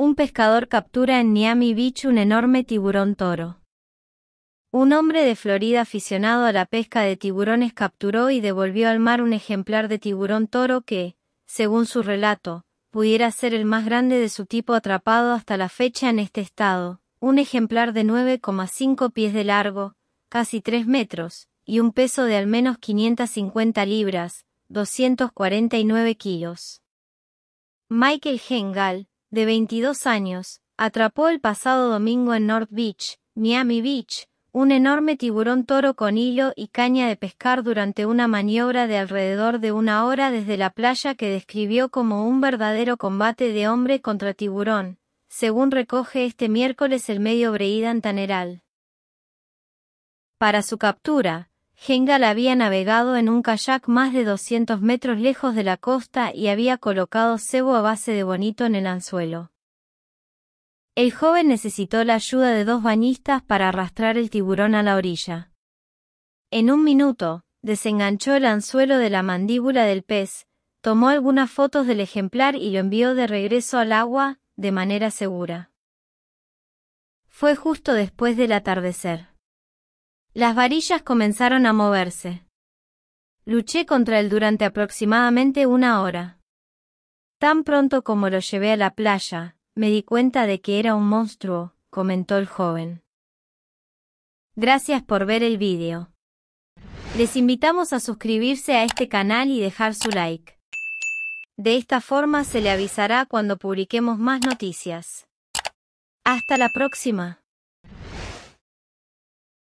Un pescador captura en Miami Beach un enorme tiburón toro. Un hombre de Florida aficionado a la pesca de tiburones capturó y devolvió al mar un ejemplar de tiburón toro que, según su relato, pudiera ser el más grande de su tipo atrapado hasta la fecha en este estado, un ejemplar de 9,5 pies de largo, casi 3 metros, y un peso de al menos 550 libras, 249 kilos. Michael Hengal, de 22 años, atrapó el pasado domingo en North Beach, Miami Beach, un enorme tiburón toro con hilo y caña de pescar durante una maniobra de alrededor de una hora desde la playa que describió como un verdadero combate de hombre contra tiburón, según recoge este miércoles el medio Breidan Taneral. Para su captura, Hengal había navegado en un kayak más de 200 metros lejos de la costa y había colocado cebo a base de bonito en el anzuelo. El joven necesitó la ayuda de dos bañistas para arrastrar el tiburón a la orilla. En un minuto, desenganchó el anzuelo de la mandíbula del pez, tomó algunas fotos del ejemplar y lo envió de regreso al agua, de manera segura. Fue justo después del atardecer. Las varillas comenzaron a moverse. Luché contra él durante aproximadamente una hora. Tan pronto como lo llevé a la playa, me di cuenta de que era un monstruo, comentó el joven. Gracias por ver el vídeo. Les invitamos a suscribirse a este canal y dejar su like. De esta forma se le avisará cuando publiquemos más noticias. Hasta la próxima.